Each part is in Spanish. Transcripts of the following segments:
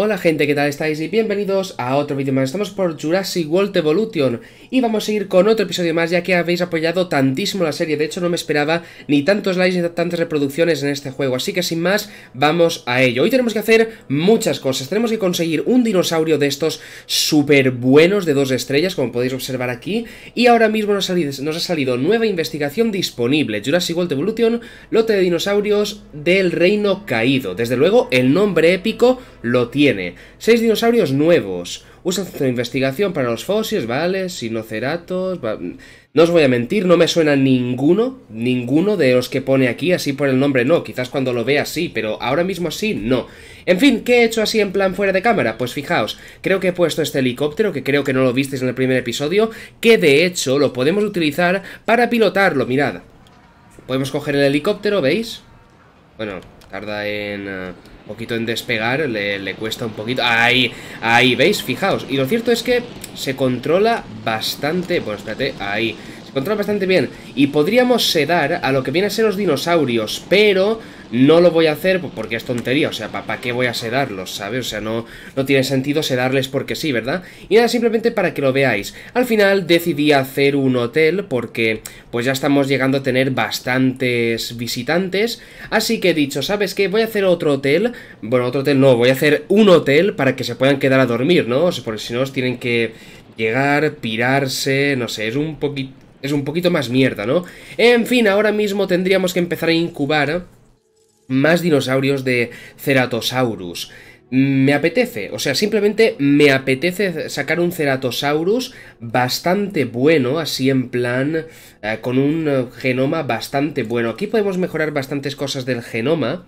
Hola gente, ¿qué tal estáis? Y bienvenidos a otro vídeo más. Estamos por Jurassic World Evolution y vamos a ir con otro episodio más ya que habéis apoyado tantísimo la serie. De hecho no me esperaba ni tantos likes ni tantas reproducciones en este juego. Así que sin más, vamos a ello. Hoy tenemos que hacer muchas cosas. Tenemos que conseguir un dinosaurio de estos súper buenos de dos estrellas, como podéis observar aquí. Y ahora mismo nos ha, salido, nos ha salido nueva investigación disponible. Jurassic World Evolution, lote de dinosaurios del reino caído. Desde luego el nombre épico lo tiene. Tiene seis dinosaurios nuevos. Usa su investigación para los fósiles, ¿vale? Sinoceratos. No os voy a mentir, no me suena ninguno, ninguno de los que pone aquí, así por el nombre no. Quizás cuando lo vea sí, pero ahora mismo sí, no. En fin, ¿qué he hecho así en plan fuera de cámara? Pues fijaos, creo que he puesto este helicóptero, que creo que no lo visteis en el primer episodio, que de hecho lo podemos utilizar para pilotarlo, mirad. Podemos coger el helicóptero, ¿veis? Bueno, tarda en... Eh, poquito en despegar, le, cuesta un poquito. Ahí, ahí, ¿veis? Fijaos. Y lo cierto es que se controla bastante... pues espérate, ahí. Se controla bastante bien. Y podríamos sedar a lo que vienen a ser los dinosaurios, pero no lo voy a hacer pues, porque es tontería, o sea, ¿para qué voy a sedarlos, sabes? O sea, no, no tiene sentido sedarles porque sí, ¿verdad? Y nada, simplemente para que lo veáis. Al final decidí hacer un hotel porque pues ya estamos llegando a tener bastantes visitantes, así que he dicho, ¿sabes qué? Voy a hacer otro hotel, bueno, otro hotel no, voy a hacer un hotel para que se puedan quedar a dormir, ¿no? O sea, porque si no os tienen que llegar, pirarse, no sé, es un poquito... Es un poquito más mierda, ¿no? En fin, ahora mismo tendríamos que empezar a incubar más dinosaurios de Ceratosaurus. Me apetece, o sea, simplemente me apetece sacar un Ceratosaurus bastante bueno, así en plan, eh, con un genoma bastante bueno. Aquí podemos mejorar bastantes cosas del genoma.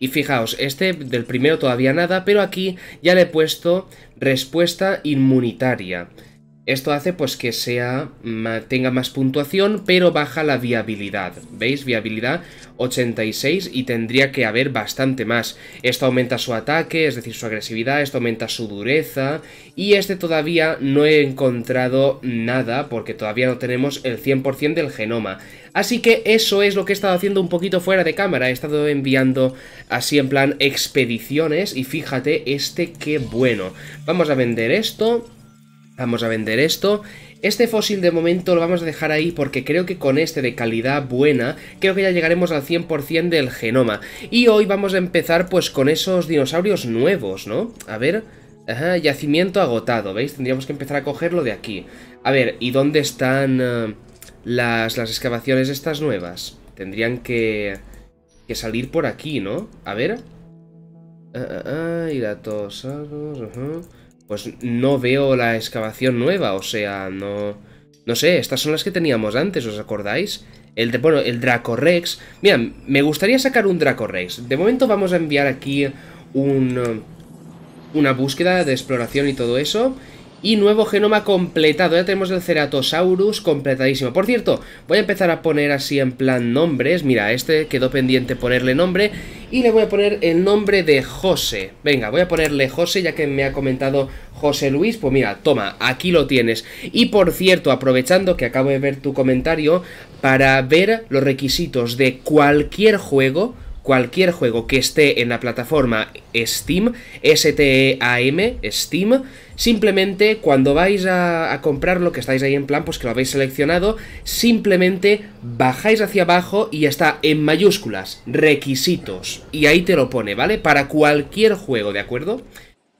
Y fijaos, este del primero todavía nada, pero aquí ya le he puesto respuesta inmunitaria. Esto hace pues que sea, tenga más puntuación, pero baja la viabilidad. ¿Veis? Viabilidad 86 y tendría que haber bastante más. Esto aumenta su ataque, es decir, su agresividad, esto aumenta su dureza. Y este todavía no he encontrado nada porque todavía no tenemos el 100% del genoma. Así que eso es lo que he estado haciendo un poquito fuera de cámara. He estado enviando así en plan expediciones y fíjate este qué bueno. Vamos a vender esto Vamos a vender esto. Este fósil de momento lo vamos a dejar ahí porque creo que con este de calidad buena, creo que ya llegaremos al 100% del genoma. Y hoy vamos a empezar pues con esos dinosaurios nuevos, ¿no? A ver... Ajá, yacimiento agotado, ¿veis? Tendríamos que empezar a cogerlo de aquí. A ver, ¿y dónde están eh, las, excavaciones estas nuevas? Tendrían que, que salir por aquí, ¿no? A ver. ah, ir ah, ah, y todos ajá pues no veo la excavación nueva, o sea, no... No sé, estas son las que teníamos antes, ¿os acordáis? El, de, bueno, el Dracorex, Mira, me gustaría sacar un Dracorex, De momento vamos a enviar aquí un, um, una búsqueda de exploración y todo eso. Y nuevo genoma completado, ya tenemos el Ceratosaurus completadísimo. Por cierto, voy a empezar a poner así en plan nombres. Mira, este quedó pendiente ponerle nombre. Y le voy a poner el nombre de José. Venga, voy a ponerle José, ya que me ha comentado José Luis. Pues mira, toma, aquí lo tienes. Y por cierto, aprovechando que acabo de ver tu comentario, para ver los requisitos de cualquier juego cualquier juego que esté en la plataforma Steam, S-T-E-A-M, Steam, simplemente cuando vais a, comprar lo que estáis ahí en plan, pues que lo habéis seleccionado, simplemente bajáis hacia abajo y está en mayúsculas, requisitos, y ahí te lo pone, ¿vale? Para cualquier juego, ¿de acuerdo?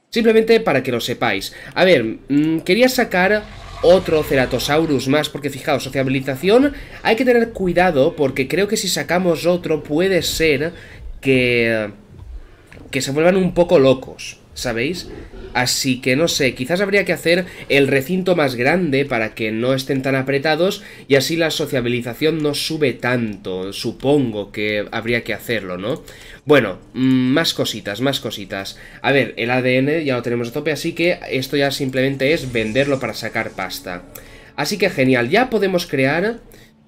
Simplemente para que lo sepáis. A ver, mm, quería sacar otro Ceratosaurus más, porque fijaos, sociabilización hay que tener cuidado porque creo que si sacamos otro puede ser que, que se vuelvan un poco locos. ¿sabéis? Así que no sé, quizás habría que hacer el recinto más grande para que no estén tan apretados y así la sociabilización no sube tanto. Supongo que habría que hacerlo, ¿no? Bueno, mm, más cositas, más cositas. A ver, el ADN ya lo tenemos a tope, así que esto ya simplemente es venderlo para sacar pasta. Así que genial, ya podemos crear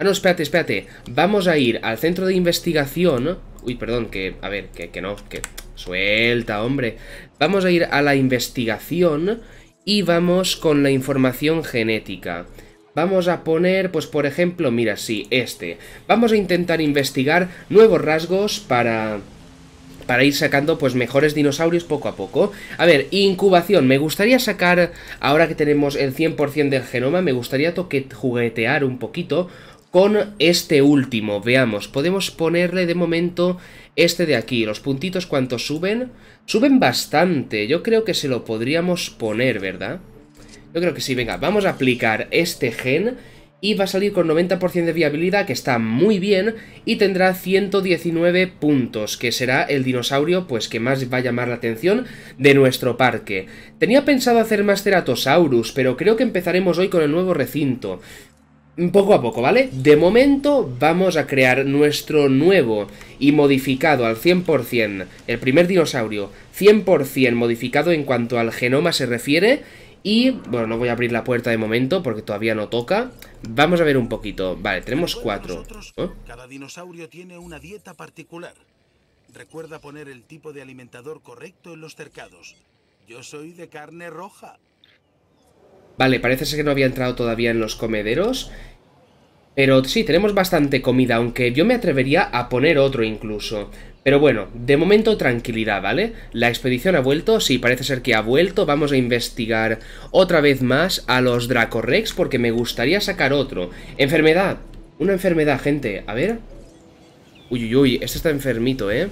Ah, no, espérate, espérate. Vamos a ir al centro de investigación. Uy, perdón, que... A ver, que, que no, que... Suelta, hombre. Vamos a ir a la investigación y vamos con la información genética. Vamos a poner, pues por ejemplo, mira, sí, este. Vamos a intentar investigar nuevos rasgos para para ir sacando pues mejores dinosaurios poco a poco. A ver, incubación, me gustaría sacar, ahora que tenemos el 100% del genoma, me gustaría toque, juguetear un poquito con este último. Veamos, podemos ponerle de momento este de aquí. Los puntitos, ¿cuánto suben? Suben bastante. Yo creo que se lo podríamos poner, ¿verdad? Yo creo que sí. Venga, vamos a aplicar este gen y va a salir con 90% de viabilidad, que está muy bien, y tendrá 119 puntos, que será el dinosaurio pues que más va a llamar la atención de nuestro parque. Tenía pensado hacer más Ceratosaurus, pero creo que empezaremos hoy con el nuevo recinto poco a poco, ¿vale? De momento vamos a crear nuestro nuevo y modificado al 100%, el primer dinosaurio, 100% modificado en cuanto al genoma se refiere, y, bueno, no voy a abrir la puerta de momento porque todavía no toca. Vamos a ver un poquito. Vale, tenemos cuatro. ¿Eh? Cada dinosaurio tiene una dieta particular. Recuerda poner el tipo de alimentador correcto en los cercados. Yo soy de carne roja. Vale, parece ser que no había entrado todavía en los comederos. Pero sí, tenemos bastante comida, aunque yo me atrevería a poner otro incluso. Pero bueno, de momento tranquilidad, ¿vale? La expedición ha vuelto, sí, parece ser que ha vuelto. Vamos a investigar otra vez más a los Dracorex porque me gustaría sacar otro. Enfermedad. Una enfermedad, gente. A ver. Uy, uy, uy, este está enfermito, ¿eh?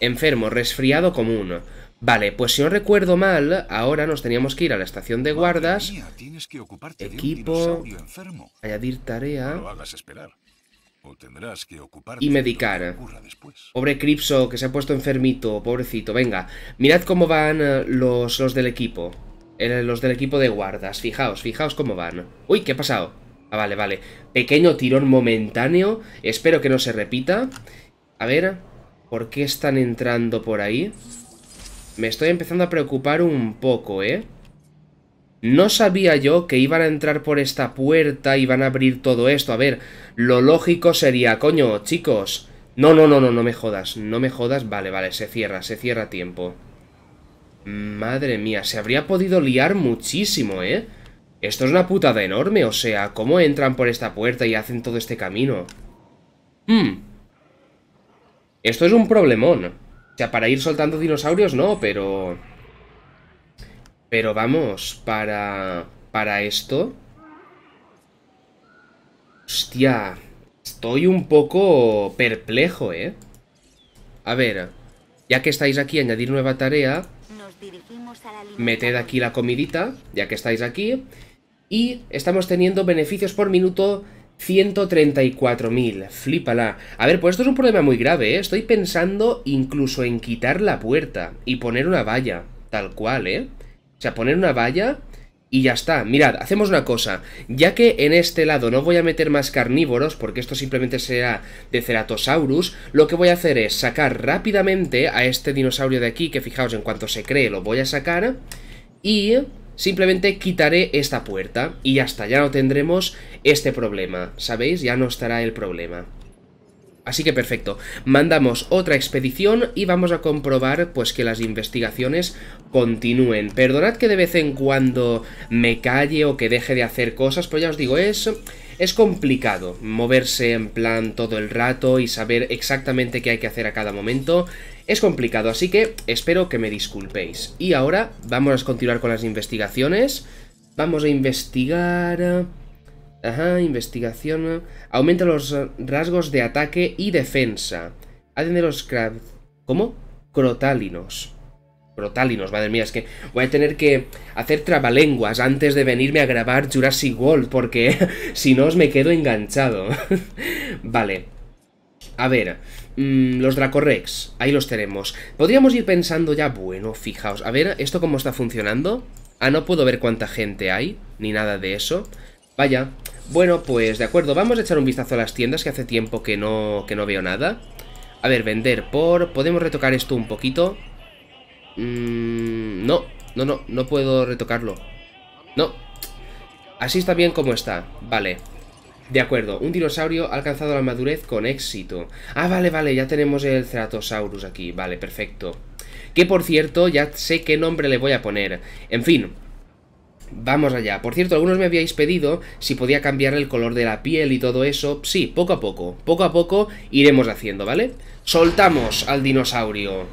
Enfermo, resfriado común. Vale, pues si no recuerdo mal, ahora nos teníamos que ir a la estación de guardas. equipo. De añadir tarea. tendrás y medicar. Pobre Cripso, que se ha puesto enfermito, pobrecito. Venga, mirad cómo van eh, los, los del equipo. Los del equipo de guardas. Fijaos, fijaos cómo van. Uy, ¿qué ha pasado? Ah, vale, vale. Pequeño tirón momentáneo. Espero que no se repita. A ver, ¿por qué están entrando por ahí? Me estoy empezando a preocupar un poco, ¿eh? No sabía yo que iban a entrar por esta puerta y van a abrir todo esto. A ver, lo lógico sería, coño, chicos. No, no, no, no, no me jodas, no me jodas. Vale, vale, se cierra, se cierra a tiempo. Madre mía, se habría podido liar muchísimo, ¿eh? Esto es una putada enorme, o sea, ¿cómo entran por esta puerta y hacen todo este camino? Hmm. Esto es un problemón. O sea, para ir soltando dinosaurios no, pero... Pero vamos, para... Para esto... Hostia, estoy un poco perplejo, ¿eh? A ver, ya que estáis aquí, añadir nueva tarea. Meted aquí la comidita, ya que estáis aquí. Y estamos teniendo beneficios por minuto 134.000, flipala. A ver, pues esto es un problema muy grave, ¿eh? Estoy pensando incluso en quitar la puerta y poner una valla, tal cual, ¿eh? O sea, poner una valla y ya está. Mirad, hacemos una cosa. Ya que en este lado no voy a meter más carnívoros, porque esto simplemente será de Ceratosaurus, lo que voy a hacer es sacar rápidamente a este dinosaurio de aquí, que fijaos, en cuanto se cree lo voy a sacar, y simplemente quitaré esta puerta y hasta ya no tendremos este problema, ¿sabéis? Ya no estará el problema. Así que perfecto, mandamos otra expedición y vamos a comprobar pues que las investigaciones continúen. Perdonad que de vez en cuando me calle o que deje de hacer cosas, pero ya os digo, es es complicado moverse en plan todo el rato y saber exactamente qué hay que hacer a cada momento. Es complicado, así que espero que me disculpéis. Y ahora vamos a continuar con las investigaciones. Vamos a investigar... Ajá, investigación... Aumenta los rasgos de ataque y defensa. Hacen de los crab... ¿Cómo? Crotálinos a madre mía, es que voy a tener que hacer trabalenguas antes de venirme a grabar Jurassic World, porque si no os me quedo enganchado. vale. A ver, mm, los Dracorex, ahí los tenemos. Podríamos ir pensando ya, bueno, fijaos, a ver, ¿esto cómo está funcionando? Ah, no puedo ver cuánta gente hay, ni nada de eso. Vaya, bueno, pues de acuerdo, vamos a echar un vistazo a las tiendas que hace tiempo que no, que no veo nada. A ver, vender por... Podemos retocar esto un poquito. Mm, no, no, no, no puedo retocarlo. No. Así está bien como está. Vale. De acuerdo, un dinosaurio ha alcanzado la madurez con éxito. Ah, vale, vale, ya tenemos el Ceratosaurus aquí. Vale, perfecto. Que por cierto, ya sé qué nombre le voy a poner. En fin, Vamos allá. Por cierto, algunos me habíais pedido si podía cambiar el color de la piel y todo eso. Sí, poco a poco. Poco a poco iremos haciendo, ¿vale? Soltamos al dinosaurio.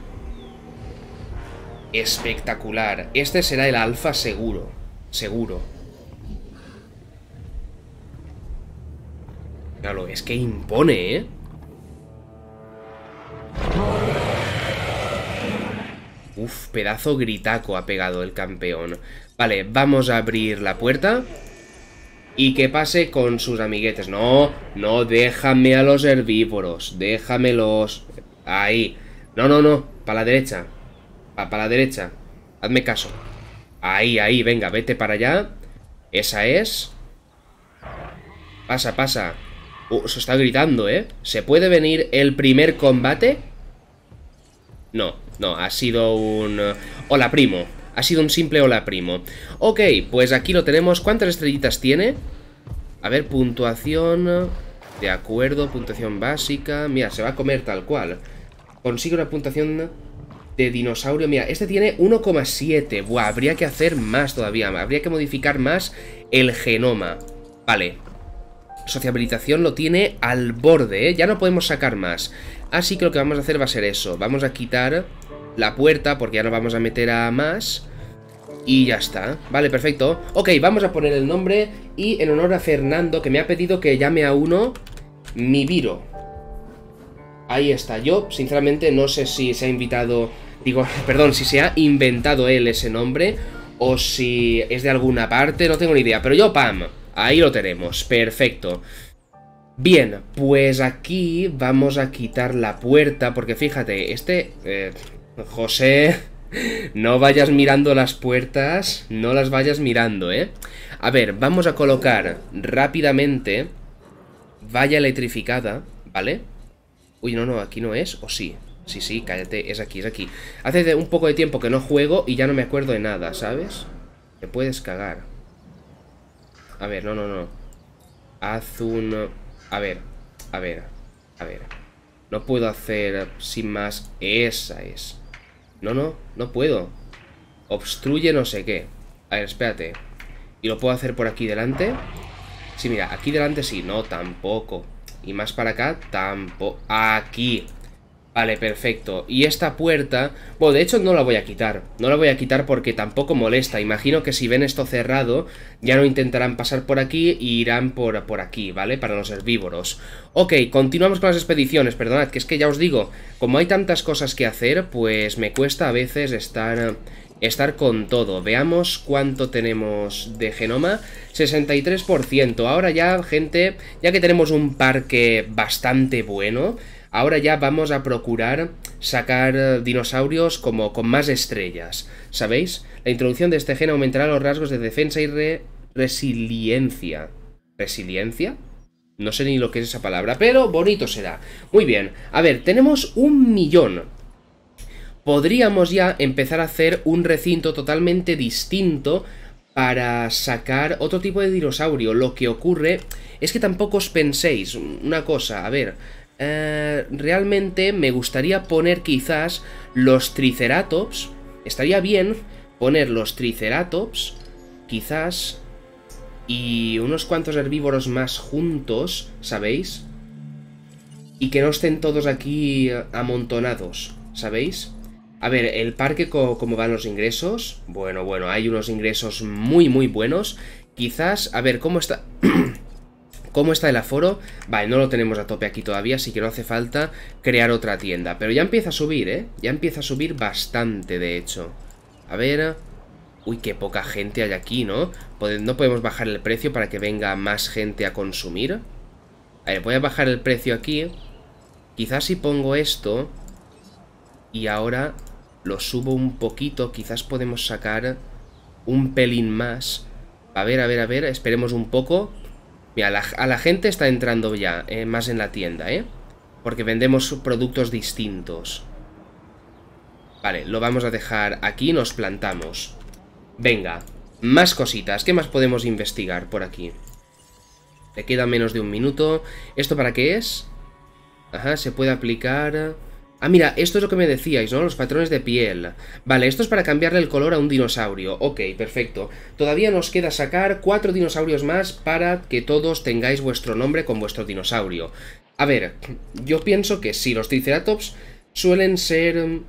Espectacular. Este será el alfa seguro. Seguro. Claro, es que impone, ¿eh? Uf, pedazo gritaco ha pegado el campeón. Vale, vamos a abrir la puerta. Y que pase con sus amiguetes. No, no, déjame a los herbívoros. Déjamelos. Ahí. No, no, no. Para la derecha. Va para la derecha. Hazme caso. Ahí, ahí, venga, vete para allá. Esa es. Pasa, pasa. Uh, se está gritando, ¿eh? ¿Se puede venir el primer combate? No, no, ha sido un... Uh, hola, primo. Ha sido un simple hola, primo. Ok, pues aquí lo tenemos. ¿Cuántas estrellitas tiene? A ver, puntuación... Uh, de acuerdo, puntuación básica... Mira, se va a comer tal cual. Consigue una puntuación de dinosaurio. Mira, este tiene 1,7. Buah, habría que hacer más todavía. Habría que modificar más el genoma. Vale. Sociabilización lo tiene al borde, ¿eh? Ya no podemos sacar más. Así que lo que vamos a hacer va a ser eso. Vamos a quitar la puerta porque ya no vamos a meter a más. Y ya está. Vale, perfecto. Ok, vamos a poner el nombre. Y en honor a Fernando, que me ha pedido que llame a uno mi viro. Ahí está. Yo, sinceramente, no sé si se ha invitado Digo, perdón, si se ha inventado él ese nombre o si es de alguna parte, no tengo ni idea. Pero yo, pam, ahí lo tenemos, perfecto. Bien, pues aquí vamos a quitar la puerta, porque fíjate, este... Eh, José, no vayas mirando las puertas, no las vayas mirando, ¿eh? A ver, vamos a colocar rápidamente valla electrificada, ¿vale? Uy, no, no, aquí no es, o sí, Sí, sí, cállate, es aquí, es aquí. Hace un poco de tiempo que no juego y ya no me acuerdo de nada, ¿sabes? Te puedes cagar. A ver, no, no, no. Haz un... A ver, a ver, a ver. No puedo hacer sin más... Esa es. No, no, no puedo. Obstruye no sé qué. A ver, espérate. ¿Y lo puedo hacer por aquí delante? Sí, mira, aquí delante sí. No, tampoco. Y más para acá, tampoco. Aquí. Vale, perfecto. Y esta puerta... Bueno, de hecho no la voy a quitar. No la voy a quitar porque tampoco molesta. Imagino que si ven esto cerrado, ya no intentarán pasar por aquí y irán por, por aquí, ¿vale? Para los herbívoros. Ok, continuamos con las expediciones. Perdonad, que es que ya os digo, como hay tantas cosas que hacer, pues me cuesta a veces estar... Estar con todo. Veamos cuánto tenemos de genoma. 63%. Ahora ya, gente, ya que tenemos un parque bastante bueno, Ahora ya vamos a procurar sacar eh, dinosaurios como con más estrellas, ¿sabéis? La introducción de este gen aumentará los rasgos de defensa y resiliencia. ¿Resiliencia? No sé ni lo que es esa palabra, pero bonito será. Muy bien, a ver, tenemos un millón. Podríamos ya empezar a hacer un recinto totalmente distinto para sacar otro tipo de dinosaurio. Lo que ocurre es que tampoco os penséis una cosa, a ver, eh, realmente me gustaría poner quizás los Triceratops. Estaría bien poner los Triceratops, quizás, y unos cuantos herbívoros más juntos, ¿sabéis? Y que no estén todos aquí amontonados, ¿sabéis? A ver, el parque, ¿cómo van los ingresos? Bueno, bueno, hay unos ingresos muy, muy buenos. Quizás, a ver, ¿cómo está? ¿Cómo está el aforo? Vale, no lo tenemos a tope aquí todavía, así que no hace falta crear otra tienda. Pero ya empieza a subir, ¿eh? Ya empieza a subir bastante, de hecho. A ver... Uy, qué poca gente hay aquí, ¿no? ¿No podemos bajar el precio para que venga más gente a consumir? A ver, voy a bajar el precio aquí. Quizás si pongo esto... Y ahora lo subo un poquito. Quizás podemos sacar un pelín más. A ver, a ver, a ver. Esperemos un poco. Mira, a la gente está entrando ya eh, más en la tienda, ¿eh? Porque vendemos productos distintos. Vale, lo vamos a dejar aquí, nos plantamos. Venga, más cositas. ¿Qué más podemos investigar por aquí? Te queda menos de un minuto. ¿Esto para qué es? Ajá, se puede aplicar... Ah, mira, esto es lo que me decíais, ¿no? Los patrones de piel. Vale, esto es para cambiarle el color a un dinosaurio. Ok, perfecto. Todavía nos queda sacar cuatro dinosaurios más para que todos tengáis vuestro nombre con vuestro dinosaurio. A ver, yo pienso que sí, los triceratops suelen ser mm,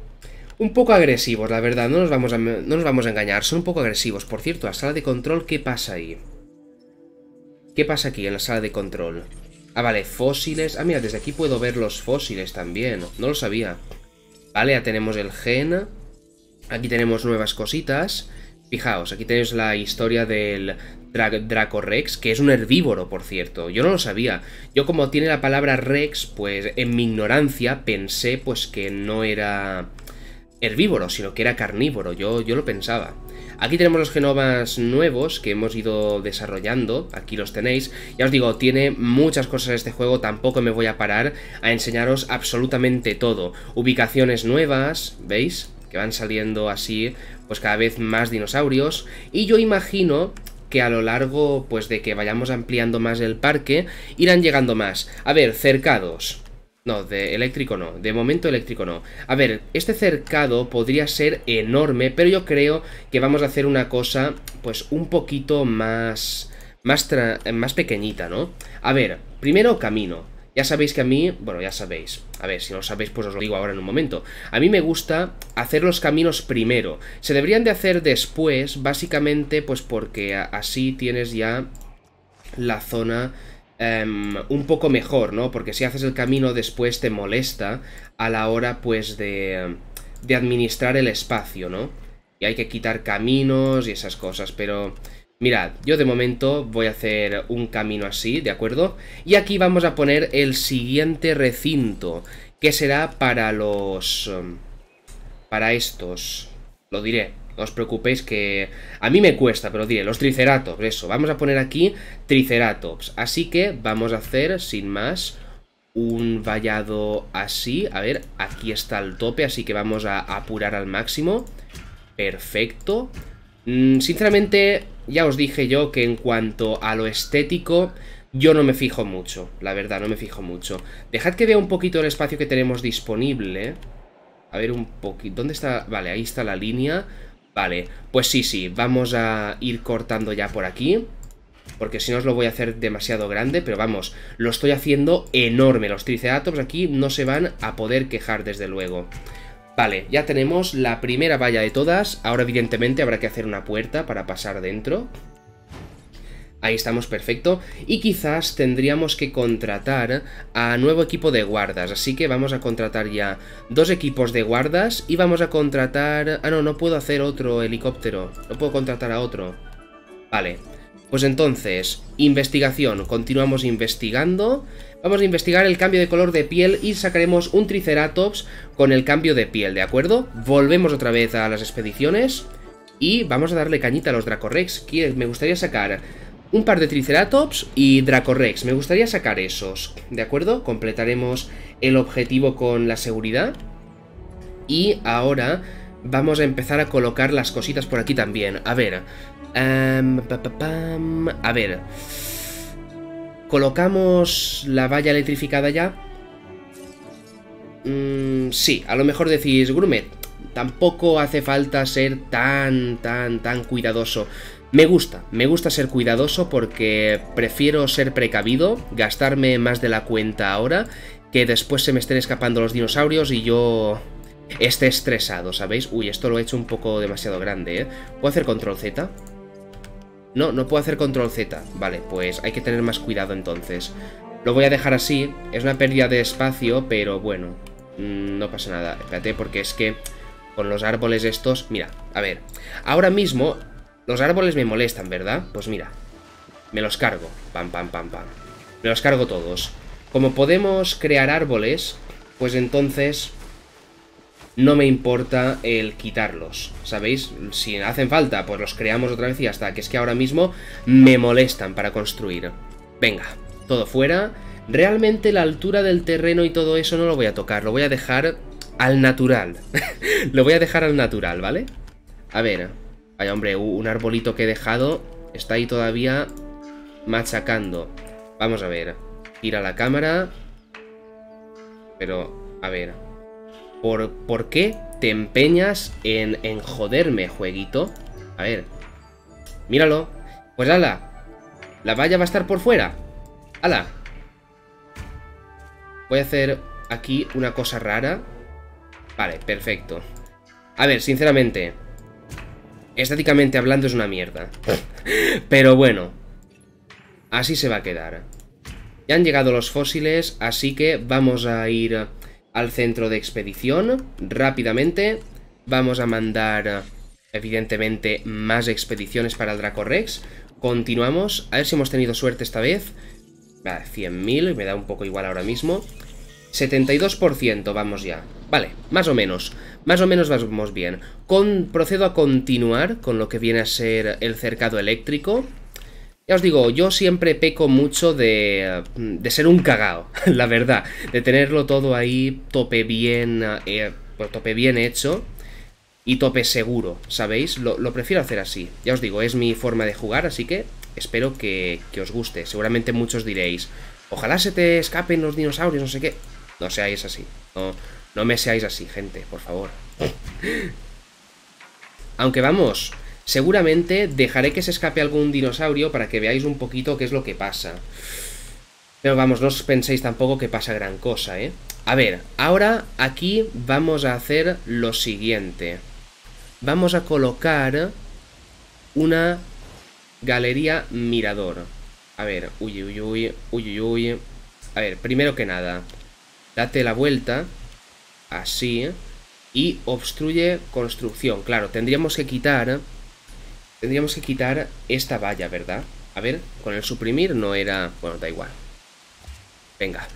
un poco agresivos, la verdad. No nos vamos a, no nos vamos a engañar, son un poco agresivos. Por cierto, la sala de control, ¿qué pasa ahí? ¿Qué pasa aquí en la sala de control? Ah, vale, fósiles. Ah, mira, desde aquí puedo ver los fósiles también. No lo sabía. Vale, ya tenemos el gen. Aquí tenemos nuevas cositas. Fijaos, aquí tenéis la historia del Dracorex, Rex, que es un herbívoro, por cierto. Yo no lo sabía. Yo como tiene la palabra Rex, pues en mi ignorancia pensé pues que no era herbívoro, sino que era carnívoro. Yo, yo lo pensaba. Aquí tenemos los genomas nuevos que hemos ido desarrollando, aquí los tenéis. Ya os digo, tiene muchas cosas este juego, tampoco me voy a parar a enseñaros absolutamente todo. Ubicaciones nuevas, ¿veis? Que van saliendo así, pues cada vez más dinosaurios. Y yo imagino que a lo largo, pues de que vayamos ampliando más el parque, irán llegando más. A ver, cercados. No, de eléctrico no. De momento eléctrico no. A ver, este cercado podría ser enorme, pero yo creo que vamos a hacer una cosa, pues un poquito más... Más, más pequeñita, ¿no? A ver, primero camino. Ya sabéis que a mí, bueno, ya sabéis, a ver, si no sabéis, pues os lo digo ahora en un momento. A mí me gusta hacer los caminos primero. Se deberían de hacer después, básicamente, pues porque así tienes ya la zona Em, un poco mejor, ¿no? Porque si haces el camino después te molesta a la hora, pues, de, de administrar el espacio, ¿no? Y hay que quitar caminos y esas cosas, pero... Mirad, yo de momento voy a hacer un camino así, ¿de acuerdo? Y aquí vamos a poner el siguiente recinto, que será para los... Em, para estos, lo diré, no os preocupéis que... A mí me cuesta, pero diré, los Triceratops, eso. Vamos a poner aquí Triceratops. Así que vamos a hacer, sin más, un vallado así. A ver, aquí está el tope, así que vamos a apurar al máximo. Perfecto. Mm, sinceramente, ya os dije yo que en cuanto a lo estético... Yo no me fijo mucho, la verdad, no me fijo mucho. Dejad que vea un poquito el espacio que tenemos disponible. A ver un poquito... ¿Dónde está? Vale, ahí está la línea. Vale, pues sí, sí, vamos a ir cortando ya por aquí porque si no os lo voy a hacer demasiado grande, pero vamos, lo estoy haciendo enorme. Los Triceratops aquí no se van a poder quejar, desde luego. Vale, ya tenemos la primera valla de todas. Ahora, evidentemente, habrá que hacer una puerta para pasar dentro. Ahí estamos perfecto. Y quizás tendríamos que contratar a nuevo equipo de guardas. Así que vamos a contratar ya dos equipos de guardas. Y vamos a contratar... Ah, no, no puedo hacer otro helicóptero. No puedo contratar a otro. Vale. Pues entonces, investigación. Continuamos investigando. Vamos a investigar el cambio de color de piel y sacaremos un Triceratops con el cambio de piel, ¿de acuerdo? Volvemos otra vez a las expediciones. Y vamos a darle cañita a los Dracorex. Me gustaría sacar un par de Triceratops y Dracorex. Me gustaría sacar esos, ¿de acuerdo? Completaremos el objetivo con la seguridad. Y ahora vamos a empezar a colocar las cositas por aquí también. A ver... Em, a ver... ¿Colocamos la valla electrificada ya? Mm, sí, a lo mejor decís, Grumet, tampoco hace falta ser tan, tan, tan cuidadoso. Me gusta, me gusta ser cuidadoso porque prefiero ser precavido, gastarme más de la cuenta ahora, que después se me estén escapando los dinosaurios y yo esté estresado, ¿sabéis? Uy, esto lo he hecho un poco demasiado grande, ¿eh? ¿Puedo hacer control Z? No, no puedo hacer control Z. Vale, pues hay que tener más cuidado entonces. Lo voy a dejar así, es una pérdida de espacio, pero bueno, mm, no pasa nada. Espérate, porque es que con los árboles estos... Mira, a ver, ahora mismo los árboles me molestan, ¿verdad? Pues mira, me los cargo. Pam, pam, pam, pam. Me los cargo todos. Como podemos crear árboles, pues entonces no me importa el quitarlos, ¿sabéis? Si hacen falta, pues los creamos otra vez y hasta que es que ahora mismo me molestan para construir. Venga, todo fuera. Realmente la altura del terreno y todo eso no lo voy a tocar, lo voy a dejar al natural. lo voy a dejar al natural, ¿vale? A ver, Vaya, hombre, un arbolito que he dejado está ahí todavía machacando. Vamos a ver. a la cámara. Pero, a ver. ¿Por, ¿por qué te empeñas en, en, joderme, jueguito? A ver. Míralo. Pues ala. La valla va a estar por fuera. Ala. Voy a hacer aquí una cosa rara. Vale, perfecto. A ver, sinceramente estéticamente hablando es una mierda. Eh. Pero bueno, así se va a quedar. Ya han llegado los fósiles, así que vamos a ir al centro de expedición rápidamente. Vamos a mandar, evidentemente, más expediciones para el Dracorex. Continuamos, a ver si hemos tenido suerte esta vez. 100.000, me da un poco igual ahora mismo. 72% vamos ya. Vale, más o menos. Más o menos vamos bien. procedo a continuar con lo que viene a ser el cercado eléctrico. Ya os digo, yo siempre peco mucho de, ser un cagao, la verdad. De tenerlo todo ahí tope bien, eh, pues tope bien hecho y tope seguro, ¿sabéis? Lo, prefiero hacer así. Ya os digo, es mi forma de jugar, así que espero que, que os guste. Seguramente muchos diréis, ojalá se te escapen los dinosaurios, no sé qué. No seáis así. No, no me seáis así, gente, por favor. Aunque vamos, seguramente dejaré que se escape algún dinosaurio para que veáis un poquito qué es lo que pasa. Pero vamos, no os penséis tampoco que pasa gran cosa, ¿eh? A ver, ahora aquí vamos a hacer lo siguiente. Vamos a colocar una galería mirador. A ver, uy, uy, uy, uy, uy, uy. A ver, primero que nada, date la vuelta, así, y obstruye construcción. Claro, tendríamos que quitar, tendríamos que quitar esta valla, ¿verdad? A ver, con el suprimir no era... Bueno, da igual. Venga,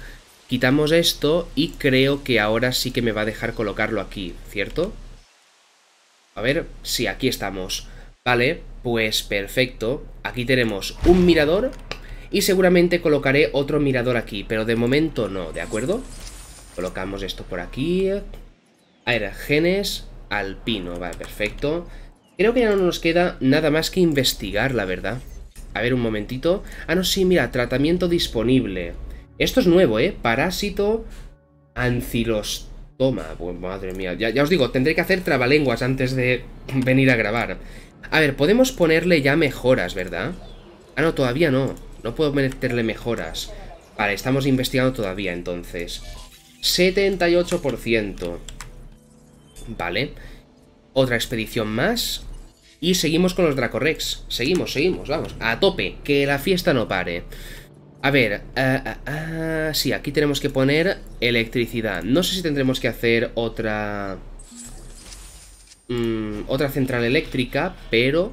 quitamos esto y creo que ahora sí que me va a dejar colocarlo aquí, ¿cierto? A ver, sí, aquí estamos. Vale, pues perfecto. Aquí tenemos un mirador y seguramente colocaré otro mirador aquí, pero de momento no, ¿de acuerdo? Colocamos esto por aquí. genes alpino, vale, perfecto. Creo que ya no nos queda nada más que investigar, la verdad. A ver, un momentito. Ah, no, sí, mira, tratamiento disponible. Esto es nuevo, ¿eh? Parásito ancilostoma. Pues madre mía, ya, ya os digo, tendré que hacer trabalenguas antes de venir a grabar. A ver, podemos ponerle ya mejoras, ¿verdad? Ah, no, todavía no. No puedo meterle mejoras. Vale, estamos investigando todavía, entonces. 78%. Vale. Otra expedición más. Y seguimos con los Dracorex. Seguimos, seguimos, vamos. A tope, que la fiesta no pare. A ver, ah, ah, ah, sí, aquí tenemos que poner electricidad. No sé si tendremos que hacer otra... Mm, otra central eléctrica, pero...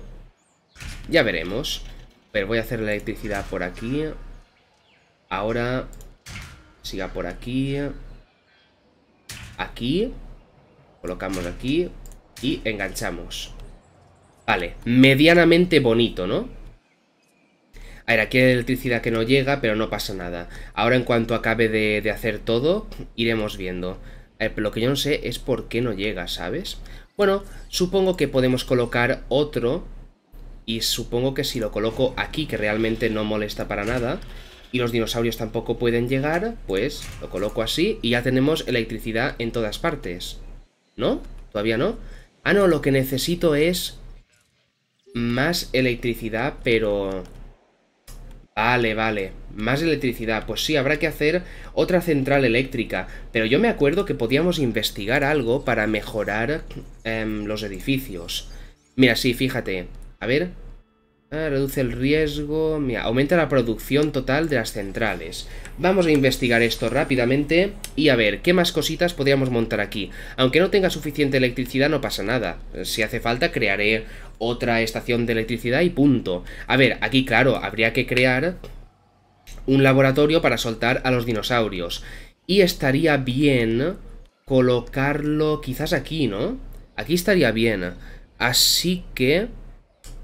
Ya veremos. Pero voy a hacer la electricidad por aquí. Ahora... Siga por aquí aquí, colocamos aquí y enganchamos. Vale, medianamente bonito, ¿no? A ver, aquí hay electricidad que no llega, pero no pasa nada. Ahora en cuanto acabe de, hacer todo, iremos viendo. A ver, pero lo que yo no sé es por qué no llega, ¿sabes? Bueno, supongo que podemos colocar otro. Y supongo que si lo coloco aquí, que realmente no molesta para nada, y los dinosaurios tampoco pueden llegar, pues lo coloco así y ya tenemos electricidad en todas partes. ¿No? ¿Todavía no? Ah, no, lo que necesito es más electricidad, pero... Vale, vale. Más electricidad. Pues sí, habrá que hacer otra central eléctrica. Pero yo me acuerdo que podíamos investigar algo para mejorar em, los edificios. Mira, sí, fíjate. A ver, Ah, reduce el riesgo. Mira, aumenta la producción total de las centrales. Vamos a investigar esto rápidamente y a ver qué más cositas podríamos montar aquí. Aunque no tenga suficiente electricidad no pasa nada. Si hace falta crearé otra estación de electricidad y punto. A ver, aquí claro, habría que crear un laboratorio para soltar a los dinosaurios. Y estaría bien colocarlo quizás aquí, ¿no? Aquí estaría bien. Así que...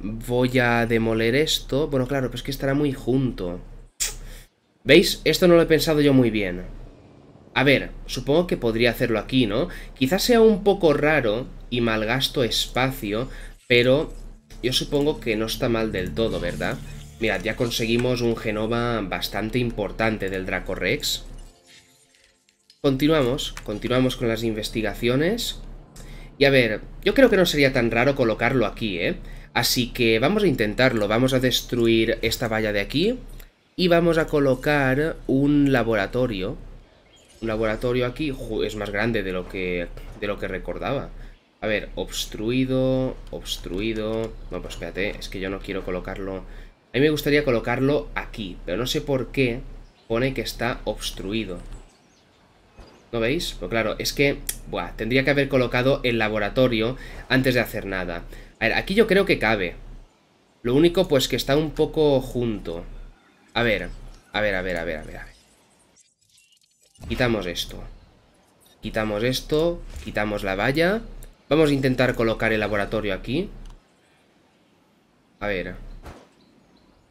Voy a demoler esto. Bueno, claro, pero es que estará muy junto. ¿Veis? Esto no lo he pensado yo muy bien. A ver, supongo que podría hacerlo aquí, ¿no? Quizás sea un poco raro y malgasto espacio, pero yo supongo que no está mal del todo, ¿verdad? Mirad, ya conseguimos un Genova bastante importante del Dracorex. Continuamos, continuamos con las investigaciones. Y a ver, yo creo que no sería tan raro colocarlo aquí, ¿eh? Así que vamos a intentarlo, vamos a destruir esta valla de aquí y vamos a colocar un laboratorio. Un laboratorio aquí, es más grande de lo que, de lo que recordaba. A ver, obstruido, obstruido... No, pues espérate, es que yo no quiero colocarlo... A mí me gustaría colocarlo aquí, pero no sé por qué pone que está obstruido. ¿No veis? Pues claro, es que buah, tendría que haber colocado el laboratorio antes de hacer nada. A ver, aquí yo creo que cabe. Lo único, pues, que está un poco junto. A ver, a ver, a ver, a ver, a ver. Quitamos esto. Quitamos esto, quitamos la valla. Vamos a intentar colocar el laboratorio aquí. A ver.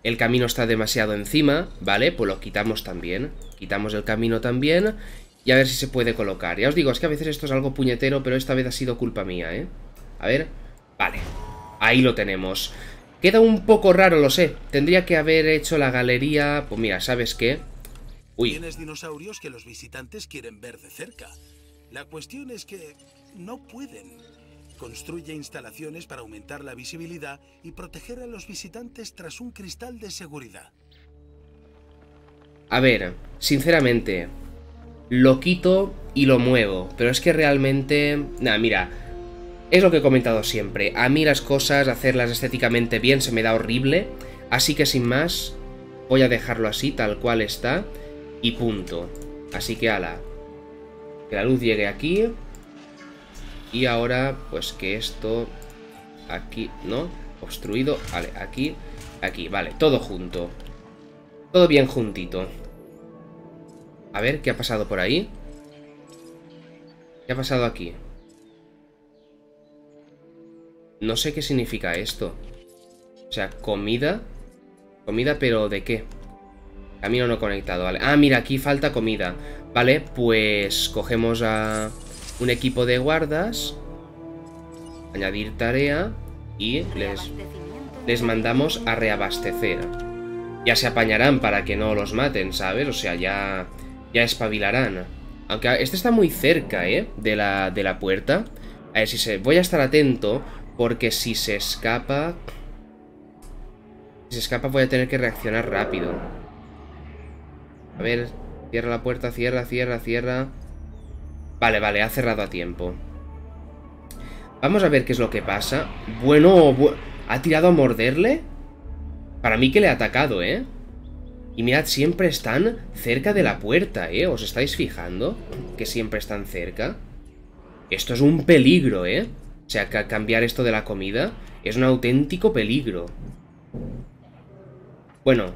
El camino está demasiado encima, ¿vale? Pues lo quitamos también. Quitamos el camino también. Y a ver si se puede colocar. Ya os digo, es que a veces esto es algo puñetero, pero esta vez ha sido culpa mía, ¿eh? A ver. Vale, ahí lo tenemos. Queda un poco raro, lo sé. Tendría que haber hecho la galería... Pues mira, ¿sabes qué? Uy. Tienes dinosaurios que los visitantes quieren ver de cerca. La cuestión es que no pueden. Construye instalaciones para aumentar la visibilidad y proteger a los visitantes tras un cristal de seguridad. A ver, sinceramente, lo quito y lo muevo, pero es que realmente... Nada, mira, es lo que he comentado siempre, a mí las cosas, hacerlas estéticamente bien se me da horrible, así que sin más, voy a dejarlo así, tal cual está, y punto. Así que ala, que la luz llegue aquí, y ahora, pues que esto, aquí, ¿no? Obstruido, vale, aquí, aquí, vale, todo junto. Todo bien juntito. A ver, ¿qué ha pasado por ahí? ¿Qué ha pasado aquí? No sé qué significa esto. O sea, comida. Comida, pero ¿de qué? Camino no conectado, vale. Ah, mira, aquí falta comida. Vale, pues cogemos a un equipo de guardas. Añadir tarea. Y les, les mandamos a reabastecer. Ya se apañarán para que no los maten, ¿sabes? O sea, ya, ya espabilarán. Aunque este está muy cerca, ¿eh? De la, de la puerta. A ver si se... Voy a estar atento porque si se escapa... Si se escapa voy a tener que reaccionar rápido. A ver, cierra la puerta, cierra, cierra, cierra. Vale, vale, ha cerrado a tiempo. Vamos a ver qué es lo que pasa. Bueno, ¿ha tirado a morderle? Para mí que le ha atacado, ¿eh? Y mirad, siempre están cerca de la puerta, ¿eh? ¿Os estáis fijando? Que siempre están cerca. Esto es un peligro, ¿eh? O sea, que cambiar esto de la comida es un auténtico peligro. Bueno,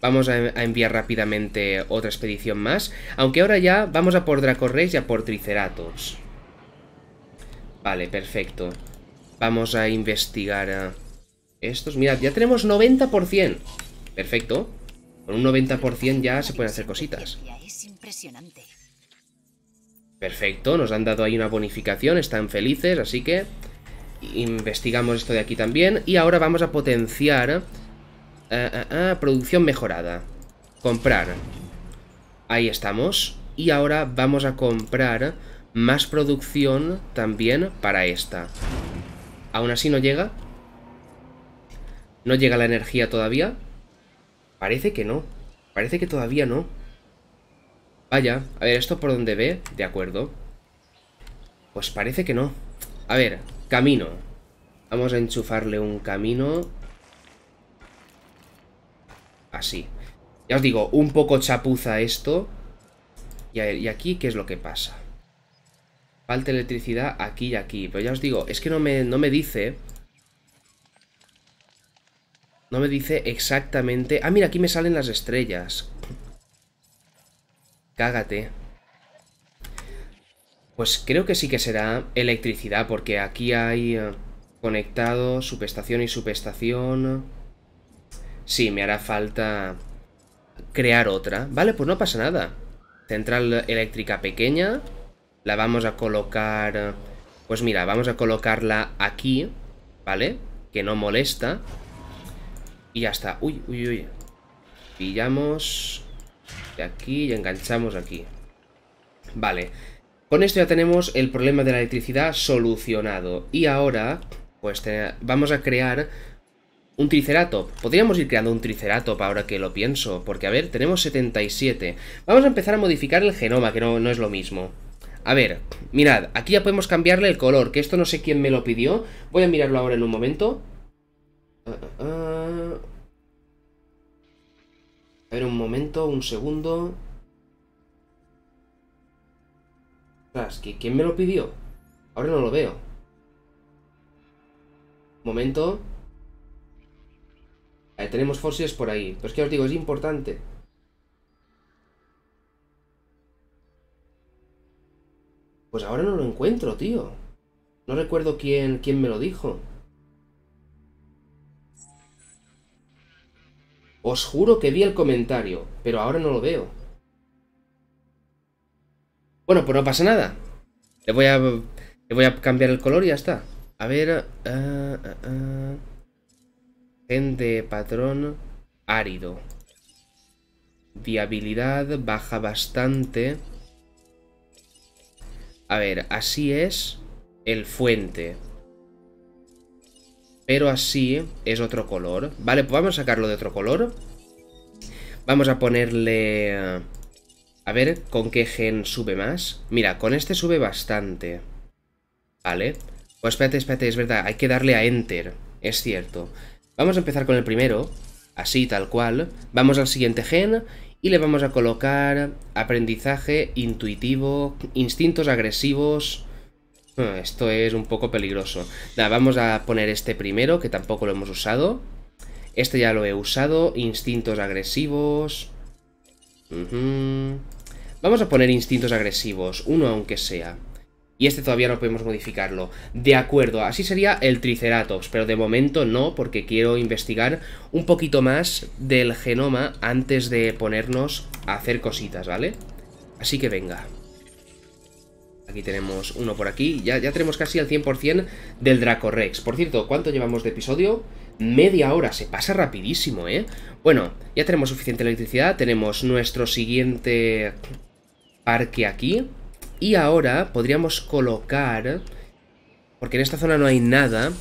vamos a, enviar rápidamente otra expedición más. Aunque ahora ya vamos a por Dracorreis y a por Triceratops. Vale, perfecto. Vamos a investigar a estos. Mirad, ya tenemos 90%. Perfecto. Con un 90% ya se pueden hacer cositas. Es impresionante. Perfecto, nos han dado ahí una bonificación, están felices, así que investigamos esto de aquí también. Y ahora vamos a potenciar eh, eh, eh, producción mejorada. Comprar. Ahí estamos. Y ahora vamos a comprar más producción también para esta. Aún así no llega. No llega la energía todavía. Parece que no. Parece que todavía no. Vaya, a ver, ¿esto por dónde ve? De acuerdo. Pues parece que no. A ver, camino. Vamos a enchufarle un camino. Así. Ya os digo, un poco chapuza esto. Y, y aquí, ¿qué es lo que pasa? Falta electricidad aquí y aquí. Pero ya os digo, es que no me, no me dice... No me dice exactamente... Ah, mira, aquí me salen las estrellas. Cágate. Pues creo que sí que será electricidad, porque aquí hay eh, conectado subestación y subestación. Sí, me hará falta crear otra. Vale, pues no pasa nada. Central eléctrica pequeña. La vamos a colocar... Eh, pues mira, vamos a colocarla aquí, ¿vale? Que no molesta. Y ya está. Uy, uy, uy. Pillamos aquí y enganchamos aquí. Vale. Con esto ya tenemos el problema de la electricidad solucionado. Y ahora, pues vamos a crear un triceratop. Podríamos ir creando un triceratop ahora que lo pienso, porque a ver, tenemos 77. Vamos a empezar a modificar el genoma, que no, no, es lo mismo. A ver, mirad, aquí ya podemos cambiarle el color, que esto no sé quién me lo pidió. Voy a mirarlo ahora en un momento. Ah, ah, ah. A ver, un momento, un segundo. ¿Quién me lo pidió? Ahora no lo veo. Momento. Ahí tenemos fósiles por ahí. Pero es que os digo, es importante. Pues ahora no lo encuentro, tío. No recuerdo quién, quién me lo dijo. Os juro que vi el comentario, pero ahora no lo veo. Bueno, pues no pasa nada. Le voy a, voy a cambiar el color y ya está. A ver... Eh, eh, eh. Gente, patrón árido. Viabilidad baja bastante. A ver, así es el fuente pero así es otro color. Vale, pues vamos a sacarlo de otro color. Vamos a ponerle... A ver con qué gen sube más. Mira, con este sube bastante. Vale. Pues espérate, espérate, es verdad, hay que darle a Enter. Es cierto. Vamos a empezar con el primero, así, tal cual. Vamos al siguiente gen y le vamos a colocar aprendizaje intuitivo, instintos agresivos, Hmm, esto es un poco peligroso. vamos a poner este primero, que tampoco lo hemos usado. Este ya lo he usado. Instintos agresivos. Vamos a poner instintos agresivos, uno aunque sea. Y este todavía no podemos modificarlo. De acuerdo, así sería el Triceratops, pero de momento no, porque quiero investigar un poquito más del genoma antes de ponernos a hacer cositas, ¿vale? Así que venga. Aquí tenemos uno por aquí. Ya, tenemos casi al 100% del Dracorex. Por cierto, ¿cuánto llevamos de episodio? Media hora, se pasa rapidísimo, ¿eh? Bueno, ya tenemos suficiente electricidad. Tenemos nuestro siguiente parque aquí. Y ahora podríamos colocar... Porque en esta zona no hay nada.